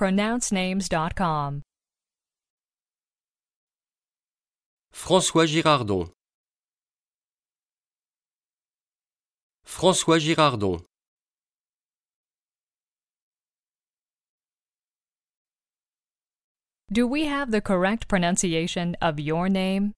pronouncenames.com. François Girardon. François Girardon. Do we have the correct pronunciation of your name?